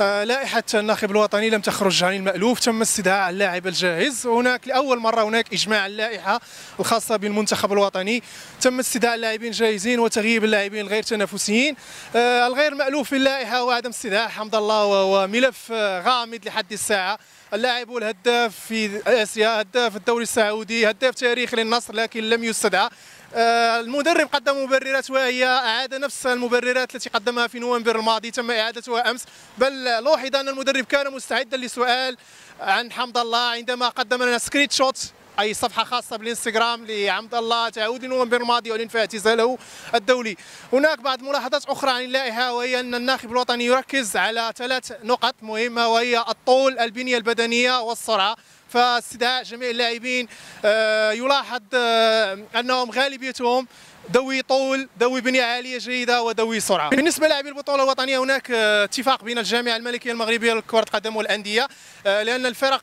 آه، لائحة الناخب الوطني لم تخرج عن المألوف تم استدعاء اللاعب الجاهز هناك لأول مرة هناك إجماع على اللائحة الخاصة بالمنتخب الوطني تم استدعاء اللاعبين الجاهزين وتغييب اللاعبين الغير تنافسيين آه، الغير مألوف في اللائحة وعدم استدعاء حمد الله وملف آه، غامض لحد الساعة اللاعب والهداف في اسيا هداف الدوري السعودي هداف تاريخي للنصر لكن لم يستدعى المدرب قدم مبررات وهي اعاد نفس المبررات التي قدمها في نوفمبر الماضي تم اعادتها امس بل لوحظ أن المدرب كان مستعدا لسؤال عن حمد الله عندما قدم لنا سكريت شوت اي صفحه خاصه بالانستغرام لعمد الله تعود نوفمبر الماضي ولينفع اعتزاله الدولي هناك بعض ملاحظات اخرى عن اللائحه وهي ان الناخب الوطني يركز على ثلاث نقط مهمه وهي الطول البنيه البدنيه والسرعه فاستدعاء جميع اللاعبين آه، يلاحظ آه، انهم غالبيتهم ذوي طول ذوي بنيه عاليه جيده وذوي سرعه بالنسبه للاعبي البطوله الوطنيه هناك آه، اتفاق بين الجامعه الملكيه المغربيه لكره القدم والانديه لان الفرق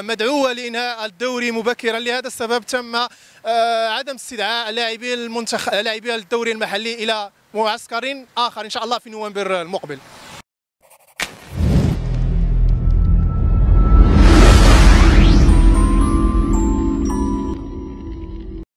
مدعوه لانهاء الدوري مبكرا لهذا السبب تم عدم استدعاء لاعبي المنتخب لاعبي الدوري المحلي الى معسكر اخر ان شاء الله في نوفمبر المقبل